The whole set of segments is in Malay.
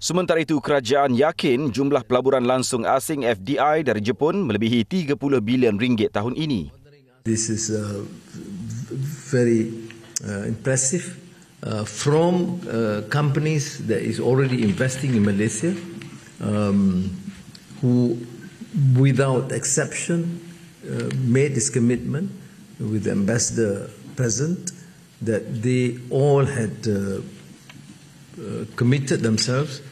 Sementara itu, kerajaan yakin jumlah pelaburan langsung asing FDI dari Jepun melebihi 30 bilion ringgit tahun ini. This is a uh, very uh, impressive uh, from uh, companies that is already investing in Malaysia um, who without exception uh, made this commitment with the ambassador present that they all had uh, Uh, committed themselves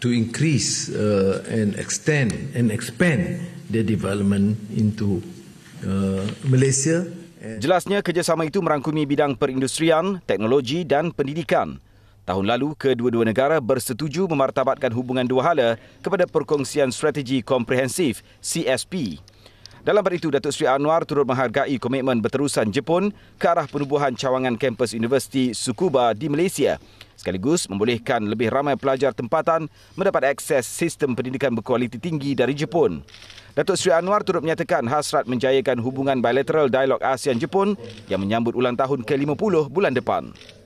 to increase uh, and extend and expand their development into uh, Malaysia. Jelasnya kerjasama itu merangkumi bidang perindustrian, teknologi dan pendidikan. Tahun lalu, kedua-dua negara bersetuju memartabatkan hubungan dua hala kepada Perkongsian Strategi Komprehensif, CSP. Dalam hal itu, Datuk Sri Anwar turut menghargai komitmen berterusan Jepun ke arah penubuhan cawangan kampus Universiti Sukuba di Malaysia sekaligus membolehkan lebih ramai pelajar tempatan mendapat akses sistem pendidikan berkualiti tinggi dari Jepun. Datuk Sri Anwar turut menyatakan hasrat menjayakan hubungan bilateral dialog ASEAN-Jepun yang menyambut ulang tahun ke-50 bulan depan.